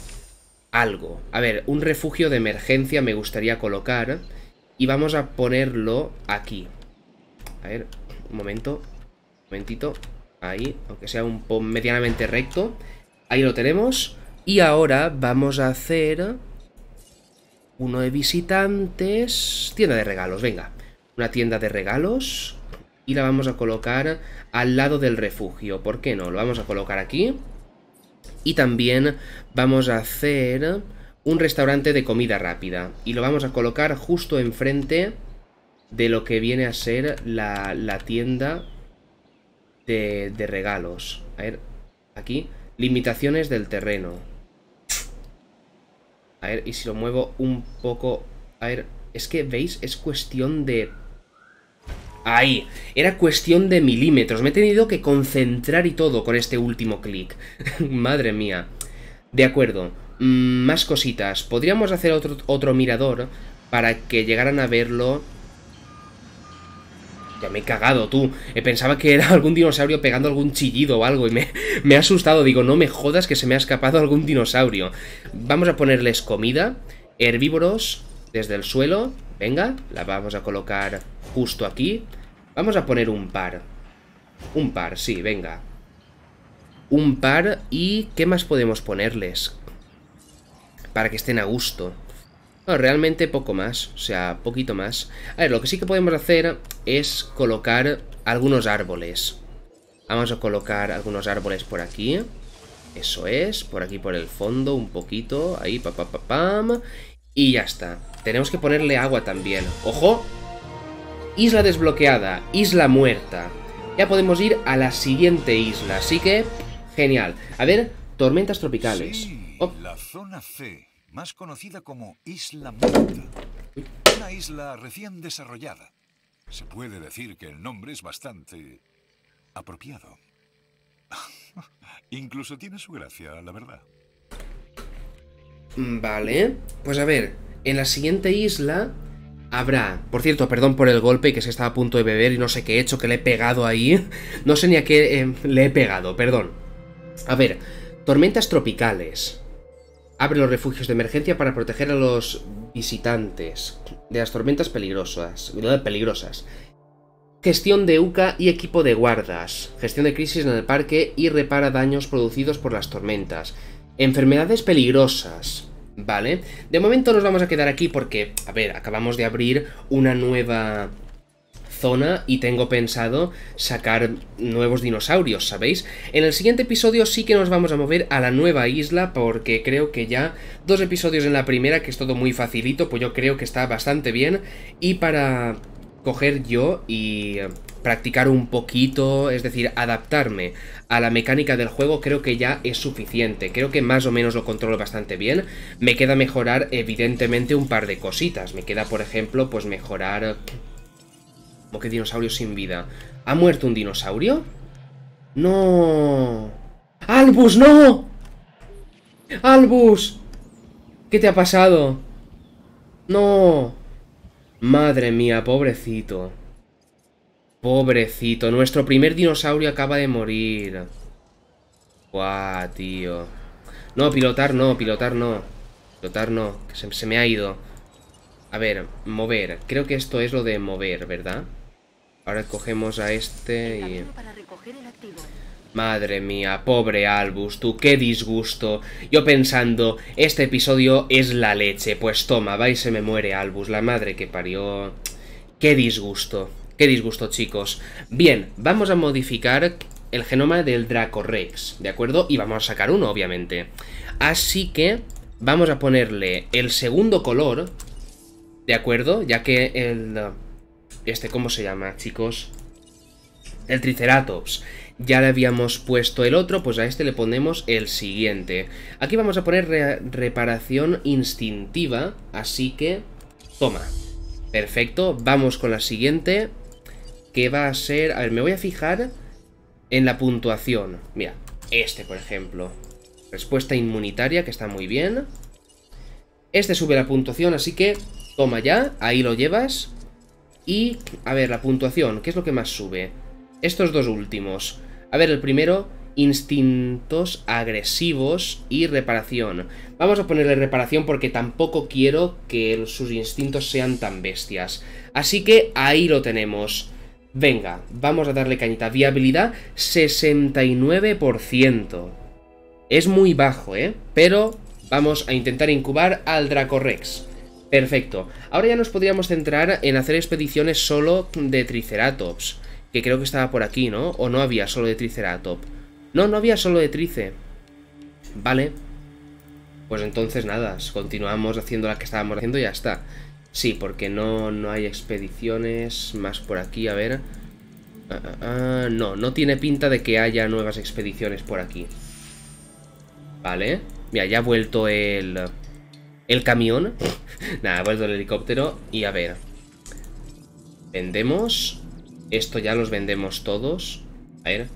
Algo. A ver, un refugio de emergencia me gustaría colocar. Y vamos a ponerlo aquí. A ver, un momento. Un momentito. Ahí, aunque sea un poco medianamente recto. Ahí lo tenemos. Y ahora vamos a hacer uno de visitantes. Tienda de regalos, venga. Una tienda de regalos. Y la vamos a colocar al lado del refugio. ¿Por qué no? Lo vamos a colocar aquí. Y también vamos a hacer un restaurante de comida rápida. Y lo vamos a colocar justo enfrente de lo que viene a ser la, la tienda de, regalos. A ver, aquí, limitaciones del terreno. A ver, y si lo muevo un poco... A ver, es que, ¿veis? Es cuestión de... Ahí, era cuestión de milímetros. Me he tenido que concentrar y todo con este último clic. Madre mía. De acuerdo, mm, más cositas. Podríamos hacer otro, otro mirador para que llegaran a verlo ya me he cagado, tú. Eh, pensaba que era algún dinosaurio pegando algún chillido o algo y me, me ha asustado. Digo, no me jodas que se me ha escapado algún dinosaurio. Vamos a ponerles comida. Herbívoros desde el suelo. Venga, la vamos a colocar justo aquí. Vamos a poner un par. Un par, sí, venga. Un par y... ¿Qué más podemos ponerles? Para que estén a gusto realmente poco más, o sea, poquito más. A ver, lo que sí que podemos hacer es colocar algunos árboles. Vamos a colocar algunos árboles por aquí. Eso es, por aquí por el fondo un poquito, ahí, pa, pa, pa, pam. Y ya está. Tenemos que ponerle agua también. ¡Ojo! Isla desbloqueada, isla muerta. Ya podemos ir a la siguiente isla, así que... Genial. A ver, tormentas tropicales. Oh. la zona C más conocida como Isla Muerta. Una isla recién desarrollada. Se puede decir que el nombre es bastante apropiado. Incluso tiene su gracia, la verdad. Mm, vale, pues a ver, en la siguiente isla habrá... Por cierto, perdón por el golpe que se estaba a punto de beber y no sé qué he hecho, que le he pegado ahí. No sé ni a qué eh, le he pegado, perdón. A ver, tormentas tropicales abre los refugios de emergencia para proteger a los visitantes de las tormentas peligrosas. peligrosas. Gestión de UCA y equipo de guardas. Gestión de crisis en el parque y repara daños producidos por las tormentas. Enfermedades peligrosas. ¿Vale? De momento nos vamos a quedar aquí porque, a ver, acabamos de abrir una nueva zona y tengo pensado sacar nuevos dinosaurios, ¿sabéis? En el siguiente episodio sí que nos vamos a mover a la nueva isla porque creo que ya dos episodios en la primera, que es todo muy facilito, pues yo creo que está bastante bien. Y para coger yo y eh, practicar un poquito, es decir, adaptarme a la mecánica del juego creo que ya es suficiente, creo que más o menos lo controlo bastante bien, me queda mejorar evidentemente un par de cositas, me queda por ejemplo pues mejorar que dinosaurio sin vida? ¿Ha muerto un dinosaurio? ¡No! ¡Albus, no! ¡Albus! ¿Qué te ha pasado? ¡No! Madre mía, pobrecito. Pobrecito, nuestro primer dinosaurio acaba de morir. Guau, tío. No, pilotar no, pilotar no. Pilotar no, que se me ha ido. A ver, mover. Creo que esto es lo de mover, ¿verdad? Ahora cogemos a este y... Madre mía, pobre Albus, tú, qué disgusto. Yo pensando, este episodio es la leche. Pues toma, va y se me muere Albus, la madre que parió. Qué disgusto, qué disgusto, chicos. Bien, vamos a modificar el genoma del Draco Rex, ¿de acuerdo? Y vamos a sacar uno, obviamente. Así que vamos a ponerle el segundo color, ¿de acuerdo? Ya que el ¿Este cómo se llama, chicos? El Triceratops. Ya le habíamos puesto el otro, pues a este le ponemos el siguiente. Aquí vamos a poner reparación instintiva, así que... Toma. Perfecto, vamos con la siguiente, que va a ser... A ver, me voy a fijar en la puntuación. Mira, este, por ejemplo. Respuesta inmunitaria, que está muy bien. Este sube la puntuación, así que toma ya, ahí lo llevas. Y, a ver, la puntuación, ¿qué es lo que más sube? Estos dos últimos. A ver, el primero, instintos agresivos y reparación. Vamos a ponerle reparación porque tampoco quiero que sus instintos sean tan bestias. Así que ahí lo tenemos. Venga, vamos a darle cañita. Viabilidad 69%. Es muy bajo, ¿eh? Pero vamos a intentar incubar al Dracorex. Perfecto. Ahora ya nos podríamos centrar en hacer expediciones solo de Triceratops. Que creo que estaba por aquí, ¿no? O no había solo de Triceratops. No, no había solo de Trice. Vale. Pues entonces nada, continuamos haciendo la que estábamos haciendo y ya está. Sí, porque no, no hay expediciones más por aquí, a ver. Ah, ah, ah, no, no tiene pinta de que haya nuevas expediciones por aquí. Vale. Mira, ya ha vuelto el... El camión. Nada, vuelvo al helicóptero y a ver. Vendemos. Esto ya los vendemos todos. A ver.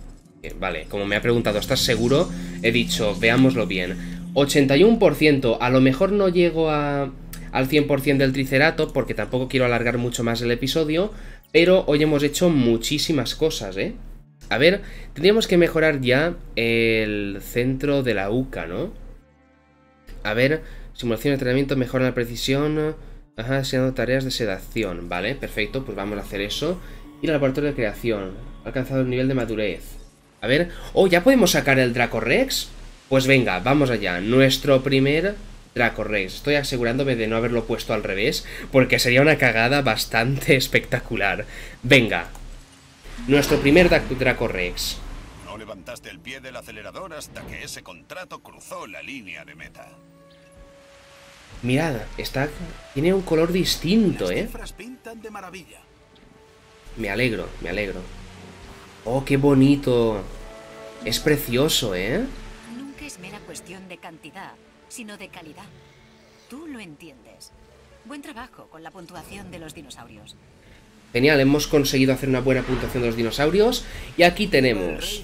Eh, vale, como me ha preguntado, ¿estás seguro? He dicho, veámoslo bien. 81%, a lo mejor no llego al 100% del tricerato... porque tampoco quiero alargar mucho más el episodio, pero hoy hemos hecho muchísimas cosas, ¿eh? A ver, tendríamos que mejorar ya el centro de la UCA, ¿no? A ver, Simulación de entrenamiento mejora la precisión. Ajá, enseñando tareas de sedación. Vale, perfecto, pues vamos a hacer eso. Y el laboratorio de creación. alcanzado el nivel de madurez. A ver. Oh, ¿ya podemos sacar el Draco Pues venga, vamos allá. Nuestro primer Draco Estoy asegurándome de no haberlo puesto al revés, porque sería una cagada bastante espectacular. Venga. Nuestro primer Draco No levantaste el pie del acelerador hasta que ese contrato cruzó la línea de meta. Mirad, está, tiene un color distinto, Las ¿eh? Pintan de maravilla. Me alegro, me alegro. Oh, qué bonito. Es precioso, ¿eh? Nunca es mera cuestión de cantidad, sino de calidad. Tú lo entiendes. Buen trabajo con la puntuación de los dinosaurios. Genial, hemos conseguido hacer una buena puntuación de los dinosaurios. Y aquí tenemos...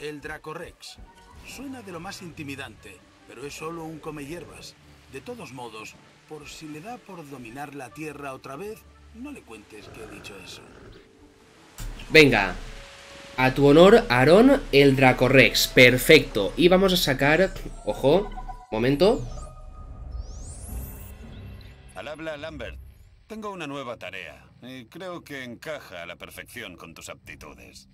El Dracorex. Suena de lo más intimidante, pero es solo un come hierbas. De todos modos, por si le da por dominar la tierra otra vez, no le cuentes que he dicho eso. Venga. A tu honor, Aarón, el Dracorex. Perfecto. Y vamos a sacar... Ojo. Momento. Al habla, Lambert. Tengo una nueva tarea. Y creo que encaja a la perfección con tus aptitudes.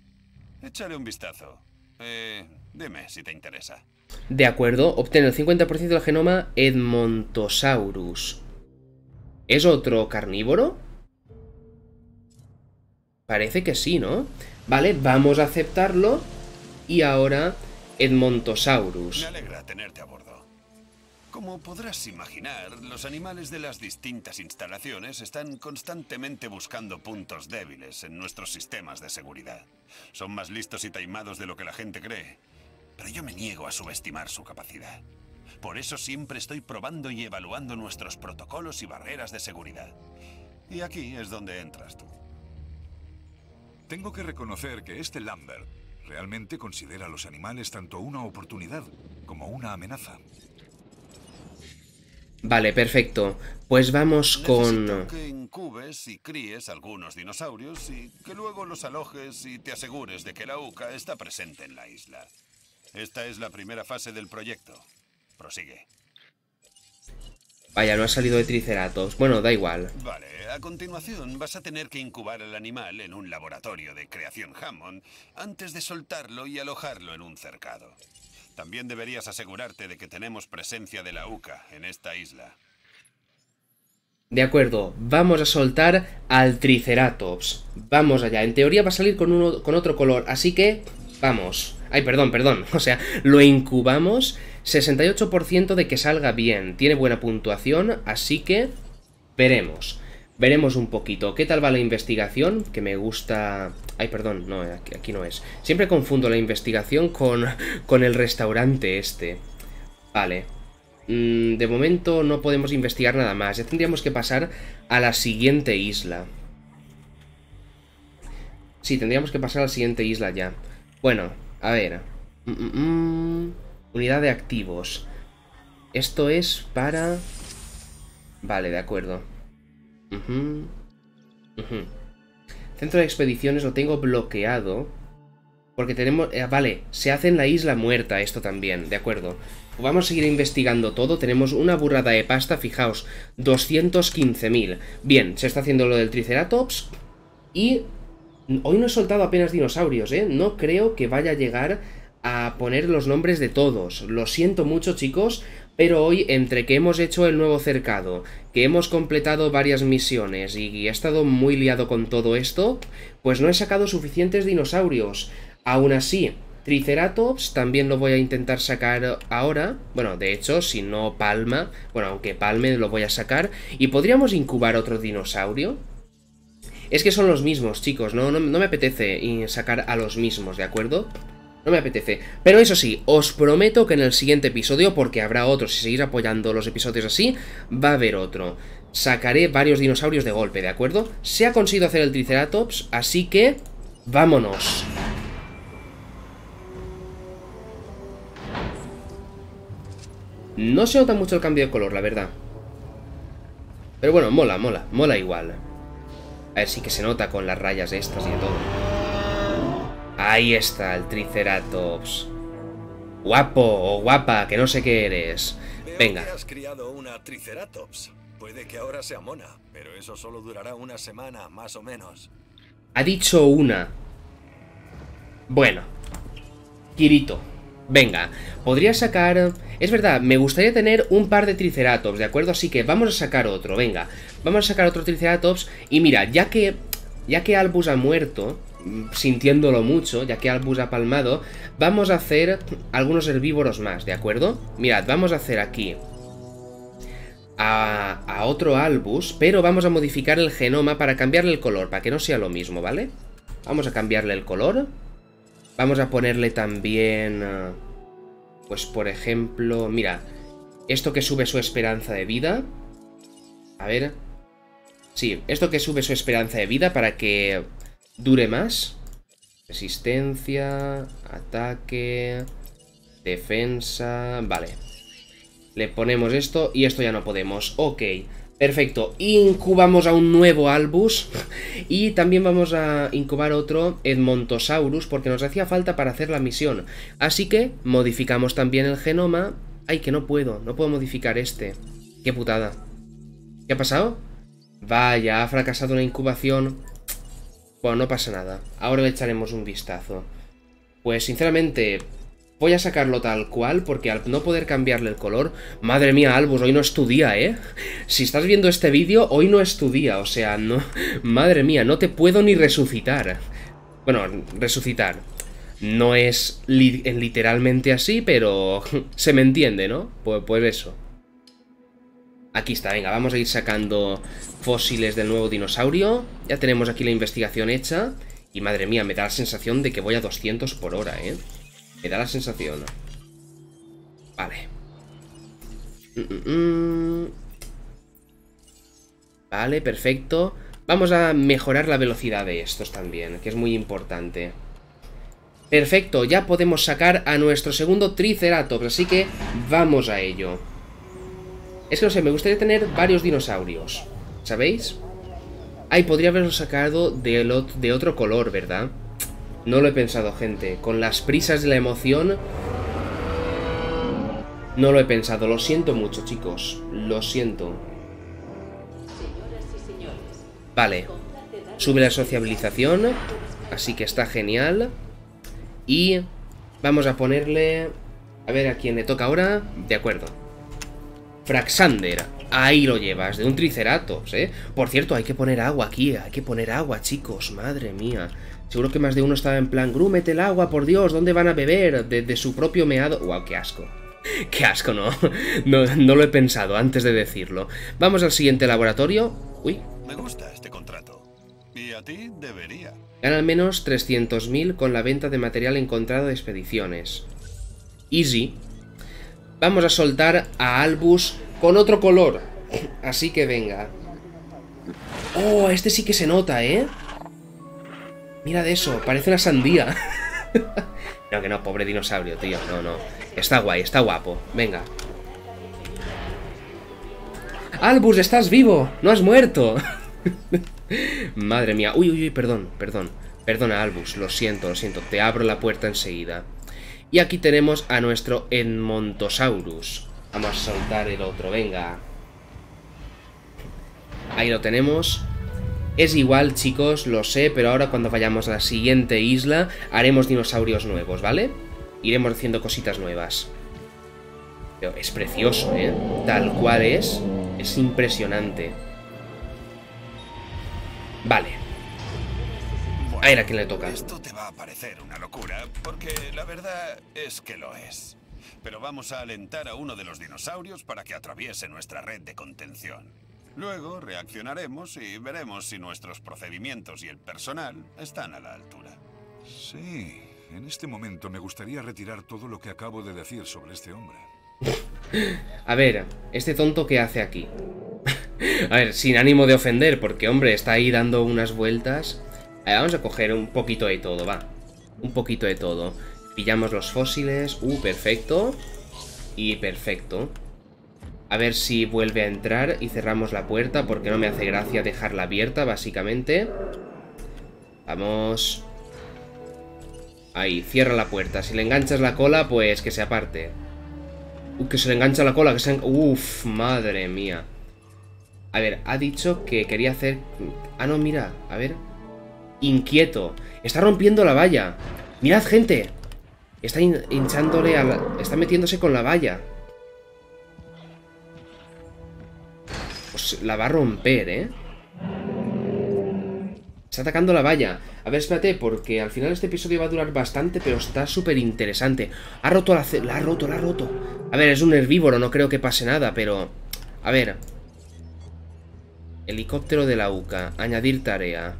Échale un vistazo. Eh, Dime si te interesa. De acuerdo, obtén el 50% del genoma Edmontosaurus. ¿Es otro carnívoro? Parece que sí, ¿no? Vale, vamos a aceptarlo. Y ahora, Edmontosaurus. Me alegra tenerte a bordo. Como podrás imaginar, los animales de las distintas instalaciones están constantemente buscando puntos débiles en nuestros sistemas de seguridad. Son más listos y taimados de lo que la gente cree. Pero yo me niego a subestimar su capacidad. Por eso siempre estoy probando y evaluando nuestros protocolos y barreras de seguridad. Y aquí es donde entras tú. Tengo que reconocer que este Lambert realmente considera a los animales tanto una oportunidad como una amenaza. Vale, perfecto. Pues vamos con... que incubes y críes algunos dinosaurios y que luego los alojes y te asegures de que la UCA está presente en la isla. Esta es la primera fase del proyecto. Prosigue. Vaya, no ha salido de Triceratops. Bueno, da igual. Vale, a continuación vas a tener que incubar al animal en un laboratorio de creación Hammond antes de soltarlo y alojarlo en un cercado. También deberías asegurarte de que tenemos presencia de la UCA en esta isla. De acuerdo, vamos a soltar al Triceratops. Vamos allá. En teoría va a salir con, uno, con otro color, así que vamos. Ay, perdón, perdón. O sea, lo incubamos. 68% de que salga bien. Tiene buena puntuación, así que veremos. Veremos un poquito. ¿Qué tal va la investigación? Que me gusta... Ay, perdón, no, aquí, no es. Siempre confundo la investigación con, con el restaurante este. Vale. Mm, de momento no podemos investigar nada más. Ya tendríamos que pasar a la siguiente isla. Sí, tendríamos que pasar a la siguiente isla ya. Bueno, a ver. Mm, mm, mm. Unidad de activos. Esto es para... Vale, de acuerdo. Centro de expediciones lo tengo bloqueado. Porque tenemos... Eh, vale, se hace en la isla muerta esto también, de acuerdo. Vamos a seguir investigando todo. Tenemos una burrada de pasta, fijaos. 215.000. Bien, se está haciendo lo del Triceratops. Y Hoy no he soltado apenas dinosaurios, ¿eh? No creo que vaya a llegar a poner los nombres de todos. Lo siento mucho, chicos, pero hoy, entre que hemos hecho el nuevo cercado, que hemos completado varias misiones y he estado muy liado con todo esto, pues no he sacado suficientes dinosaurios. Aún así, Triceratops también lo voy a intentar sacar ahora. Bueno, de hecho, si no palma, bueno, aunque palme lo voy a sacar. Y podríamos incubar otro dinosaurio. Es que son los mismos, chicos, no, me apetece sacar a los mismos, ¿de acuerdo? No me apetece. Pero eso sí, os prometo que en el siguiente episodio, porque habrá otro, si seguís apoyando los episodios así, va a haber otro. Sacaré varios dinosaurios de golpe, ¿de acuerdo? Se ha conseguido hacer el Triceratops, así que... ¡Vámonos! No se nota mucho el cambio de color, la verdad. Pero bueno, mola, mola, mola igual. A ver si que se nota con las rayas estas y de todo. Ahí está el Triceratops. Guapo o guapa, que no sé qué eres. Venga. Puede que ahora pero eso solo durará una semana, más o menos. Ha dicho una. Bueno. Kirito. Venga, podría sacar... Es verdad, me gustaría tener un par de Triceratops, ¿de acuerdo? Así que vamos a sacar otro, venga. Vamos a sacar otro Triceratops. Y mira, ya que, ya que Albus ha muerto, mm, sintiéndolo mucho, ya que Albus ha palmado, vamos a hacer algunos herbívoros más, ¿de acuerdo? Mirad, vamos a hacer aquí a, a, otro Albus, pero vamos a modificar el genoma para cambiarle el color, para que no sea lo mismo, ¿vale? Vamos a cambiarle el color. Vamos a ponerle también, eh, pues por ejemplo, mira, esto que sube su esperanza de vida. A ver, Sí, esto que sube su esperanza de vida para que dure más. Resistencia, ataque, defensa... Vale. Le ponemos esto y esto ya no podemos. Ok, perfecto. Incubamos a un nuevo Albus. Y también vamos a incubar otro Edmontosaurus porque nos hacía falta para hacer la misión. Así que modificamos también el genoma. Ay, que no puedo. No puedo modificar este. Qué putada. ¿Qué ha pasado? Vaya, ha fracasado una incubación. Bueno, no pasa nada. Ahora le echaremos un vistazo. Pues sinceramente, voy a sacarlo tal cual porque al no poder cambiarle el color... Madre mía, Albus, hoy no es tu día, ¿eh? Si estás viendo este vídeo, hoy no es tu día. O sea, no... Madre mía, no te puedo ni resucitar. Bueno, resucitar. No es literalmente así, pero se me entiende, ¿no? Pues, pues eso. Aquí está, venga, vamos a ir sacando fósiles del nuevo dinosaurio. Ya tenemos aquí la investigación hecha. Y madre mía, me da la sensación de que voy a 200 por hora, ¿eh? Me da la sensación. Vale. Mm, mm, mm. Vale, perfecto. Vamos a mejorar la velocidad de estos también, que es muy importante. Perfecto, ya podemos sacar a nuestro segundo Triceratops, así que vamos a ello. Es que no sé, me gustaría tener varios dinosaurios. ¿Sabéis? Ay, podría haberlo sacado de, de otro color, ¿verdad? No lo he pensado, gente. Con las prisas de la emoción... No lo he pensado. Lo siento mucho, chicos. Lo siento. Vale. Sube la sociabilización. Así que está genial. Y vamos a ponerle... A ver a quién le toca ahora. De acuerdo. Fraxander. Ahí lo llevas, de un Triceratops, ¿eh? Por cierto, hay que poner agua aquí, hay que poner agua, chicos, madre mía. Seguro que más de uno estaba en plan, grúmete el agua, por Dios, ¿dónde van a beber? De, su propio meado... ¡Wow, qué asco! ¡Qué asco, no. no! lo he pensado antes de decirlo. Vamos al siguiente laboratorio. Uy. Me gusta este contrato. Y a ti debería. Gana al menos 300.000 con la venta de material encontrado de expediciones. Easy, vamos a soltar a Albus con otro color. Así que venga. Oh, este sí que se nota, ¿eh? Mira de eso, parece una sandía. no, que no, pobre dinosaurio, tío. No, no. Está guay, está guapo. Venga. Albus, estás vivo. No has muerto. Madre mía. Uy, uy, uy, perdón, perdón. Perdona, Albus. Lo siento, lo siento. Te abro la puerta enseguida. Y aquí tenemos a nuestro Edmontosaurus. Vamos a soltar el otro, venga. Ahí lo tenemos. Es igual, chicos, lo sé, pero ahora cuando vayamos a la siguiente isla haremos dinosaurios nuevos, ¿vale? Iremos haciendo cositas nuevas. Pero es precioso, ¿eh? Tal cual es. Es impresionante. Vale. A ver a quién le toca. Esto te va a parecer una locura, porque la verdad es que lo es. Pero vamos a alentar a uno de los dinosaurios para que atraviese nuestra red de contención. Luego reaccionaremos y veremos si nuestros procedimientos y el personal están a la altura. Sí, en este momento me gustaría retirar todo lo que acabo de decir sobre este hombre. a ver, este tonto que hace aquí. a ver, sin ánimo de ofender, porque hombre, está ahí dando unas vueltas vamos a coger un poquito de todo, va. Un poquito de todo. Pillamos los fósiles. Uh, perfecto. Y perfecto. A ver si vuelve a entrar y cerramos la puerta porque no me hace gracia dejarla abierta, básicamente. Vamos. Ahí, cierra la puerta. Si le enganchas la cola, pues que se aparte. Uh, que se le engancha la cola, que se... Uf, madre mía. A ver, ha dicho que quería hacer... Ah, no, mira, a ver inquieto. Está rompiendo la valla. Mirad, gente. Está hinchándole a la... Está metiéndose con la valla. Pues la va a romper, ¿eh? Está atacando la valla. A ver, espérate, porque al final este episodio va a durar bastante, pero está súper interesante. Ha roto la... La ha roto, la ha roto. A ver, es un herbívoro, no creo que pase nada, pero... A ver. Helicóptero de la UCA. Añadir tarea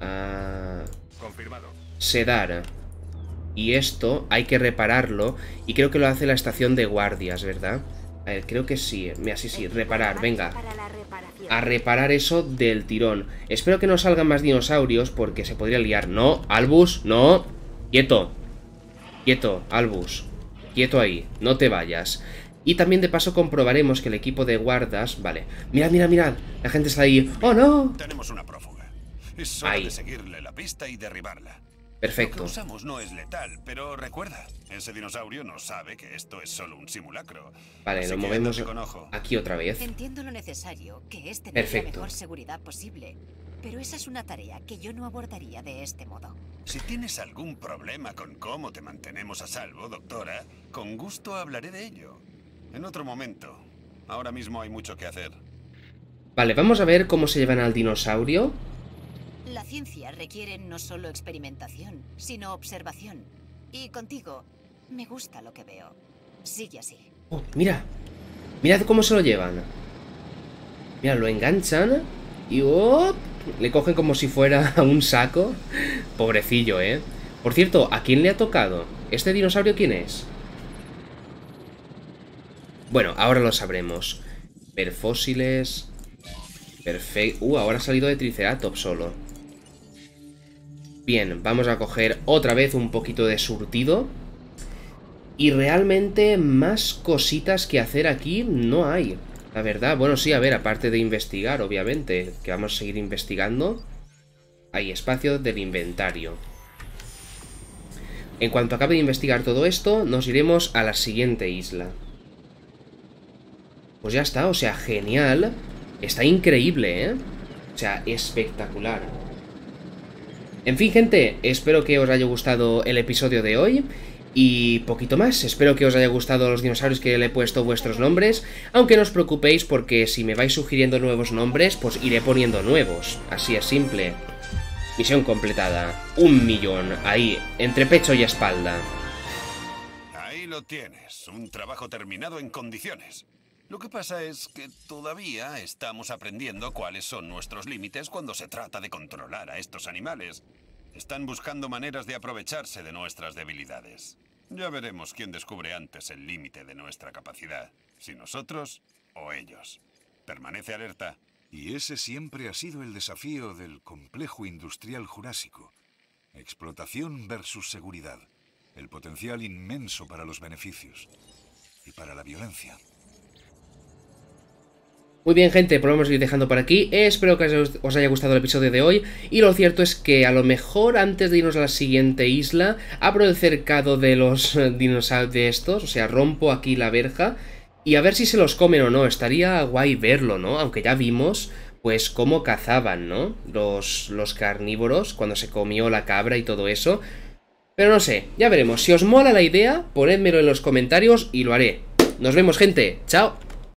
a... Ah, Confirmado. Sedar. Y esto hay que repararlo. Y creo que lo hace la estación de guardias, ¿verdad? A ver, creo que sí. Mira, eh, sí, sí. Reparar, venga. A reparar eso del tirón. Espero que no salgan más dinosaurios porque se podría liar. No, Albus, no. Quieto. Quieto, Albus. Quieto ahí. No te vayas. Y también de paso comprobaremos que el equipo de guardas... Vale. mira, mira, mira, La gente está ahí. ¡Oh, no! Tenemos una es solo seguirle la pista y derribarla. Perfecto. Lo que usamos no es letal, pero recuerda, ese dinosaurio no sabe que esto es solo un simulacro. Vale, Así lo movemos con ojo. aquí otra vez. Entiendo lo necesario, que es tener Perfecto. la mejor seguridad posible. Pero esa es una tarea que yo no abordaría de este modo. Si tienes algún problema con cómo te mantenemos a salvo, doctora, con gusto hablaré de ello. En otro momento. Ahora mismo hay mucho que hacer. Vale, vamos a ver cómo se llevan al dinosaurio. La ciencia requiere no solo experimentación, sino observación. Y contigo, me gusta lo que veo. Sigue así. Oh, mira, mirad cómo se lo llevan. Mira, lo enganchan y oh, le cogen como si fuera un saco. Pobrecillo, ¿eh? Por cierto, ¿a quién le ha tocado? ¿Este dinosaurio quién es? Bueno, ahora lo sabremos. fósiles, Perfecto. Uh, ahora ha salido de Triceratops solo. Bien, vamos a coger otra vez un poquito de surtido. Y realmente más cositas que hacer aquí no hay. La verdad, bueno, sí, a ver, aparte de investigar, obviamente, que vamos a seguir investigando, hay espacio del inventario. En cuanto acabe de investigar todo esto, nos iremos a la siguiente isla. Pues ya está, o sea, genial. Está increíble, ¿eh? O sea, espectacular. En fin, gente, espero que os haya gustado el episodio de hoy. Y poquito más, espero que os haya gustado los dinosaurios que le he puesto vuestros nombres, aunque no os preocupéis porque si me vais sugiriendo nuevos nombres, pues iré poniendo nuevos, así es simple. Misión completada, un millón, ahí, entre pecho y espalda. Ahí lo tienes, un trabajo terminado en condiciones. Lo que pasa es que todavía estamos aprendiendo cuáles son nuestros límites cuando se trata de controlar a estos animales. Están buscando maneras de aprovecharse de nuestras debilidades. Ya veremos quién descubre antes el límite de nuestra capacidad, si nosotros o ellos. Permanece alerta. Y ese siempre ha sido el desafío del complejo industrial jurásico. Explotación versus seguridad. El potencial inmenso para los beneficios y para la violencia. Muy bien gente, pues vamos a ir dejando por aquí, espero que os haya gustado el episodio de hoy y lo cierto es que a lo mejor antes de irnos a la siguiente isla, abro el cercado de los dinosaurios de estos, o sea, rompo aquí la verja y a ver si se los comen o no, estaría guay verlo, ¿no? Aunque ya vimos pues cómo cazaban, ¿no? Los, los carnívoros cuando se comió la cabra y todo eso. Pero no sé, ya veremos. Si os mola la idea, ponedmelo en los comentarios y lo haré. Nos vemos gente, chao.